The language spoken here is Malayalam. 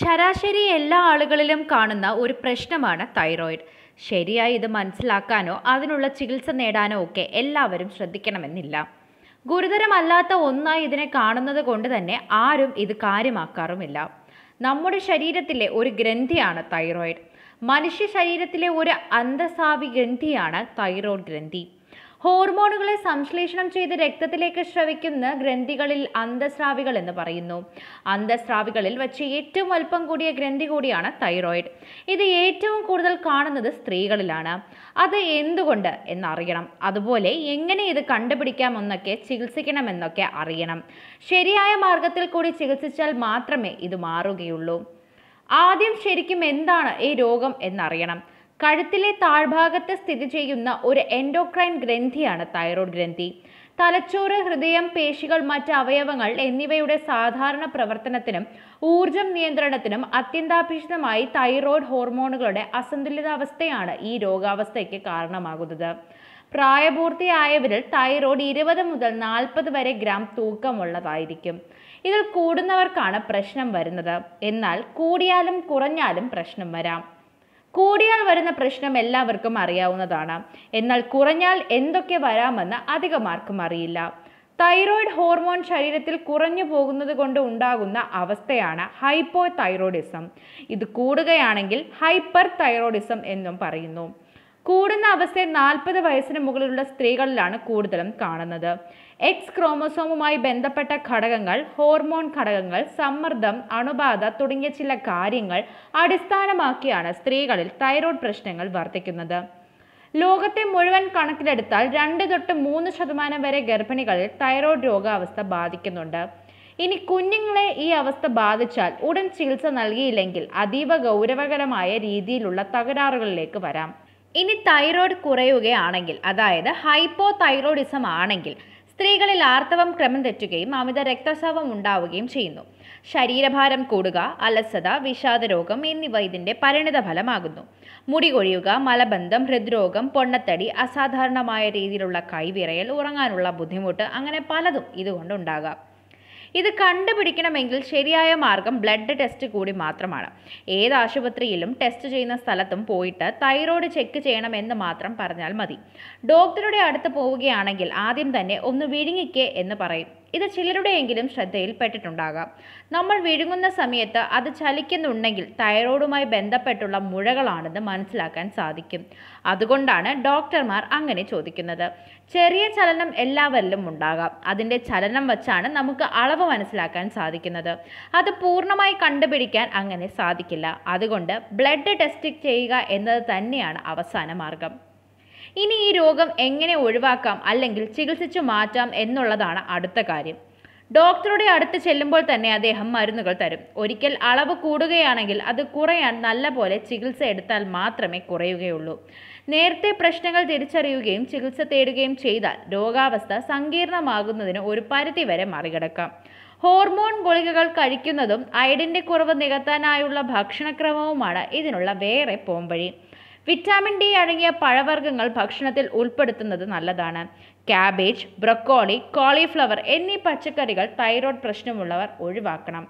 ശരാശരി എല്ലാ ആളുകളിലും കാണുന്ന ഒരു പ്രശ്നമാണ് തൈറോയിഡ് ശരിയായി ഇത് മനസ്സിലാക്കാനോ അതിനുള്ള ചികിത്സ നേടാനോ ഒക്കെ എല്ലാവരും ശ്രദ്ധിക്കണമെന്നില്ല ഗുരുതരമല്ലാത്ത ഒന്നായി ഇതിനെ കാണുന്നത് കൊണ്ട് തന്നെ ആരും ഇത് കാര്യമാക്കാറുമില്ല നമ്മുടെ ശരീരത്തിലെ ഒരു ഗ്രന്ഥിയാണ് തൈറോയിഡ് മനുഷ്യ ശരീരത്തിലെ ഒരു അന്തസാവി ഗ്രന്ഥിയാണ് തൈറോയ്ഡ് ഗ്രന്ഥി ഹോർമോണുകളെ സംശ്ലേഷണം ചെയ്ത് രക്തത്തിലേക്ക് ശ്രവിക്കുന്ന ഗ്രന്ഥികളിൽ അന്തസ്രാവികൾ എന്ന് പറയുന്നു അന്തസ്രാവികളിൽ വെച്ച് ഏറ്റവും അല്പം കൂടിയ ഗ്രന്ഥി കൂടിയാണ് തൈറോയിഡ് ഇത് ഏറ്റവും കൂടുതൽ കാണുന്നത് സ്ത്രീകളിലാണ് അത് എന്തുകൊണ്ട് എന്നറിയണം അതുപോലെ എങ്ങനെ ഇത് കണ്ടുപിടിക്കാമെന്നൊക്കെ ചികിത്സിക്കണമെന്നൊക്കെ അറിയണം ശരിയായ മാർഗത്തിൽ കൂടി ചികിത്സിച്ചാൽ മാത്രമേ ഇത് മാറുകയുള്ളൂ ആദ്യം ശരിക്കും എന്താണ് ഈ രോഗം എന്നറിയണം കഴുത്തിലെ താഴ്ഭാഗത്ത് സ്ഥിതി ചെയ്യുന്ന ഒരു എൻഡോക്രൈൻ ഗ്രന്ഥിയാണ് തൈറോയ്ഡ് ഗ്രന്ഥി തലച്ചോറ് ഹൃദയം പേശികൾ മറ്റ് അവയവങ്ങൾ എന്നിവയുടെ സാധാരണ പ്രവർത്തനത്തിനും ഊർജം നിയന്ത്രണത്തിനും അത്യന്താപേക്ഷിതമായി തൈറോയ്ഡ് ഹോർമോണുകളുടെ അസന്തുലിതാവസ്ഥയാണ് ഈ രോഗാവസ്ഥയ്ക്ക് കാരണമാകുന്നത് പ്രായപൂർത്തിയായവരിൽ തൈറോയ്ഡ് ഇരുപത് മുതൽ നാൽപ്പത് വരെ ഗ്രാം തൂക്കമുള്ളതായിരിക്കും ഇതിൽ കൂടുന്നവർക്കാണ് പ്രശ്നം വരുന്നത് എന്നാൽ കൂടിയാലും കുറഞ്ഞാലും പ്രശ്നം വരാം കൂടിയാൽ വരുന്ന പ്രശ്നം എല്ലാവർക്കും അറിയാവുന്നതാണ് എന്നാൽ കുറഞ്ഞാൽ എന്തൊക്കെ വരാമെന്ന് അധികമാർക്കും അറിയില്ല തൈറോയ്ഡ് ഹോർമോൺ ശരീരത്തിൽ കുറഞ്ഞു പോകുന്നത് കൊണ്ട് ഉണ്ടാകുന്ന അവസ്ഥയാണ് ഹൈപ്പോ തൈറോയിഡിസം ഇത് കൂടുകയാണെങ്കിൽ ഹൈപ്പർ തൈറോയിഡിസം എന്നും പറയുന്നു കൂടുന്ന അവസ്ഥ നാൽപ്പത് വയസ്സിന് മുകളിലുള്ള സ്ത്രീകളിലാണ് കൂടുതലും കാണുന്നത് എക്സ് ക്രോമസോമുമായി ബന്ധപ്പെട്ട ഘടകങ്ങൾ ഹോർമോൺ ഘടകങ്ങൾ സമ്മർദ്ദം അണുബാധ തുടങ്ങിയ ചില കാര്യങ്ങൾ അടിസ്ഥാനമാക്കിയാണ് സ്ത്രീകളിൽ തൈറോയ്ഡ് പ്രശ്നങ്ങൾ വർദ്ധിക്കുന്നത് ലോകത്തെ മുഴുവൻ കണക്കിലെടുത്താൽ രണ്ട് തൊട്ട് മൂന്ന് ശതമാനം വരെ ഗർഭിണികളിൽ തൈറോയ്ഡ് രോഗാവസ്ഥ ബാധിക്കുന്നുണ്ട് ഇനി കുഞ്ഞുങ്ങളെ ഈ അവസ്ഥ ബാധിച്ചാൽ ഉടൻ ചികിത്സ നൽകിയില്ലെങ്കിൽ അതീവ ഗൗരവകരമായ രീതിയിലുള്ള തകരാറുകളിലേക്ക് വരാം ഇനി തൈറോയ്ഡ് കുറയുകയാണെങ്കിൽ അതായത് ഹൈപ്പോ തൈറോയിഡിസം ആണെങ്കിൽ സ്ത്രീകളിൽ ആർത്തവം ക്രമം തെറ്റുകയും അമിത രക്തസ്രാവം ഉണ്ടാവുകയും ചെയ്യുന്നു ശരീരഭാരം കൂടുക അലസത വിഷാദരോഗം എന്നിവ ഇതിൻ്റെ പരിണിത ഫലമാകുന്നു മുടി കൊഴിയുക മലബന്ധം ഹൃദ്രോഗം പൊണ്ണത്തടി അസാധാരണമായ രീതിയിലുള്ള കൈവിറയൽ ഉറങ്ങാനുള്ള ബുദ്ധിമുട്ട് അങ്ങനെ പലതും ഇതുകൊണ്ടുണ്ടാകാം ഇത് കണ്ടുപിടിക്കണമെങ്കിൽ ശരിയായ മാർഗം ബ്ലഡ് ടെസ്റ്റ് കൂടി മാത്രമാണ് ഏത് ആശുപത്രിയിലും ടെസ്റ്റ് ചെയ്യുന്ന സ്ഥലത്തും പോയിട്ട് തൈറോയ്ഡ് ചെക്ക് ചെയ്യണമെന്ന് മാത്രം പറഞ്ഞാൽ മതി ഡോക്ടറുടെ അടുത്ത് പോവുകയാണെങ്കിൽ ആദ്യം തന്നെ ഒന്ന് വിഴുങ്ങിക്കേ എന്ന് പറയും ഇത് ചിലരുടെയെങ്കിലും ശ്രദ്ധയിൽപ്പെട്ടിട്ടുണ്ടാകാം നമ്മൾ വിഴുങ്ങുന്ന സമയത്ത് അത് ചലിക്കുന്നുണ്ടെങ്കിൽ തൈറോയിഡുമായി ബന്ധപ്പെട്ടുള്ള മുഴകളാണെന്ന് മനസ്സിലാക്കാൻ സാധിക്കും അതുകൊണ്ടാണ് ഡോക്ടർമാർ അങ്ങനെ ചോദിക്കുന്നത് ചെറിയ ചലനം എല്ലാവരിലും ഉണ്ടാകാം അതിൻ്റെ ചലനം വച്ചാണ് നമുക്ക് അളവ് മനസ്സിലാക്കാൻ സാധിക്കുന്നത് അത് പൂർണ്ണമായി കണ്ടുപിടിക്കാൻ അങ്ങനെ സാധിക്കില്ല അതുകൊണ്ട് ബ്ലഡ് ടെസ്റ്റ് ചെയ്യുക എന്നത് തന്നെയാണ് അവസാന മാർഗം ഇനി ഈ രോഗം എങ്ങനെ ഒഴിവാക്കാം അല്ലെങ്കിൽ ചികിത്സിച്ചു മാറ്റാം എന്നുള്ളതാണ് അടുത്ത കാര്യം ഡോക്ടറുടെ അടുത്ത് ചെല്ലുമ്പോൾ തന്നെ അദ്ദേഹം മരുന്നുകൾ തരും ഒരിക്കൽ അളവ് കൂടുകയാണെങ്കിൽ അത് കുറയാൻ നല്ല പോലെ ചികിത്സ എടുത്താൽ മാത്രമേ കുറയുകയുള്ളൂ നേരത്തെ പ്രശ്നങ്ങൾ തിരിച്ചറിയുകയും ചികിത്സ തേടുകയും ചെയ്താൽ രോഗാവസ്ഥ സങ്കീർണമാകുന്നതിന് ഒരു പരിധിവരെ മറികടക്കാം ഹോർമോൺ ഗുളികകൾ കഴിക്കുന്നതും അയഡിൻ്റെ കുറവ് നികത്താനായുള്ള ഭക്ഷണക്രമവുമാണ് ഇതിനുള്ള വേറെ പോംവഴി വിറ്റാമിൻ ഡി അടങ്ങിയ പഴവർഗ്ഗങ്ങൾ ഭക്ഷണത്തിൽ ഉൾപ്പെടുത്തുന്നത് നല്ലതാണ് ക്യാബേജ് ബ്രൊക്കോളി കോളിഫ്ലവർ എന്നീ പച്ചക്കറികൾ തൈറോയ്ഡ് പ്രശ്നമുള്ളവർ ഒഴിവാക്കണം